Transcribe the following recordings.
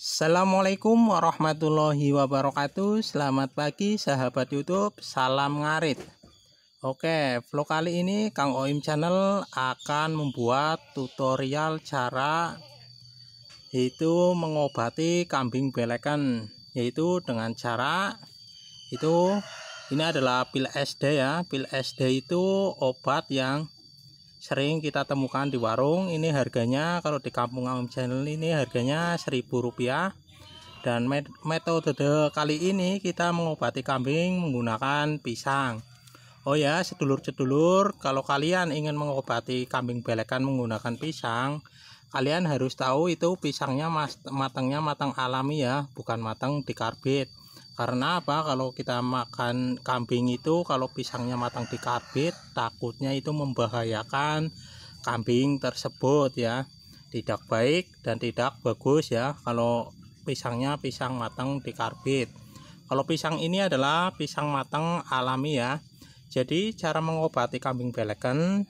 Assalamualaikum warahmatullahi wabarakatuh Selamat pagi sahabat youtube Salam ngarit Oke vlog kali ini Kang Oim channel akan membuat tutorial cara Itu mengobati kambing belekan Yaitu dengan cara Itu ini adalah pil SD ya Pil SD itu obat yang sering kita temukan di warung ini harganya kalau di kampung Channel ini harganya seribu rupiah. dan metode kali ini kita mengobati kambing menggunakan pisang Oh ya, sedulur-sedulur, kalau kalian ingin mengobati kambing belekan menggunakan pisang, kalian harus tahu itu pisangnya matangnya matang alami ya, bukan matang di karbit karena apa kalau kita makan kambing itu kalau pisangnya matang di karbit takutnya itu membahayakan kambing tersebut ya tidak baik dan tidak bagus ya kalau pisangnya pisang matang di karbit kalau pisang ini adalah pisang matang alami ya jadi cara mengobati kambing belekan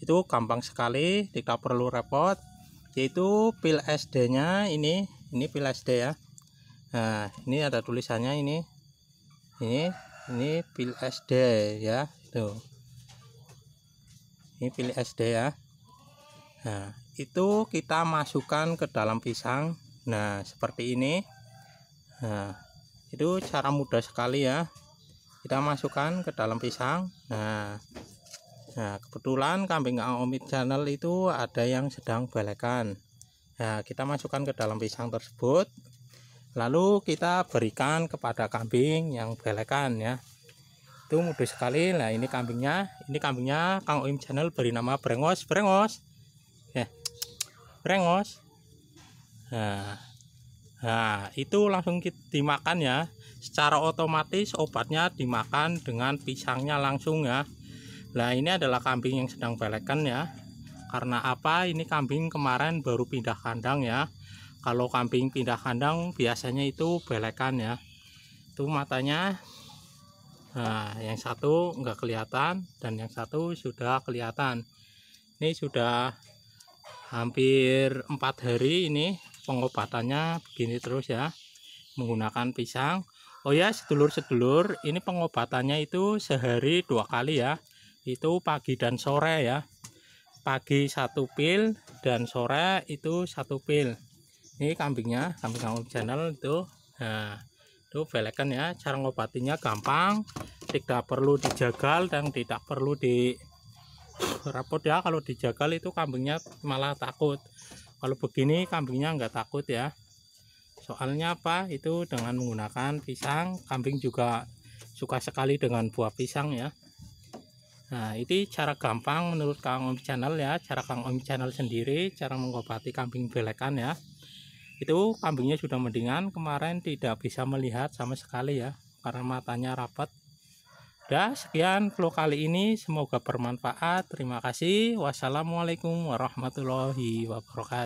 itu gampang sekali tidak perlu repot yaitu pil SD nya ini ini pil SD ya nah ini ada tulisannya ini ini ini pil SD ya tuh ini pil SD ya nah itu kita masukkan ke dalam pisang nah seperti ini nah itu cara mudah sekali ya kita masukkan ke dalam pisang nah nah kebetulan kambing omit channel itu ada yang sedang balekan nah kita masukkan ke dalam pisang tersebut lalu kita berikan kepada kambing yang belekan ya itu mudah sekali nah ini kambingnya ini kambingnya Kang Oim Channel beri nama Brengos Brengos ya Brengos nah, nah itu langsung dimakan ya secara otomatis obatnya dimakan dengan pisangnya langsung ya nah ini adalah kambing yang sedang belekan ya karena apa ini kambing kemarin baru pindah kandang ya kalau kambing pindah kandang biasanya itu belekan ya itu matanya nah yang satu enggak kelihatan dan yang satu sudah kelihatan ini sudah hampir empat hari ini pengobatannya begini terus ya menggunakan pisang Oh ya sedulur-sedulur ini pengobatannya itu sehari dua kali ya itu pagi dan sore ya pagi satu pil dan sore itu satu pil ini kambingnya kambing om channel itu nah itu belekan ya cara ngobatinya gampang tidak perlu dijagal dan tidak perlu di rapot ya kalau dijagal itu kambingnya malah takut kalau begini kambingnya nggak takut ya soalnya apa itu dengan menggunakan pisang kambing juga suka sekali dengan buah pisang ya Nah, ini cara gampang menurut Kang Om Channel ya, cara Kang Om Channel sendiri cara mengobati kambing belekan ya itu kambingnya sudah mendingan kemarin tidak bisa melihat sama sekali ya karena matanya rapat dah sekian vlog kali ini semoga bermanfaat terima kasih wassalamualaikum warahmatullahi wabarakatuh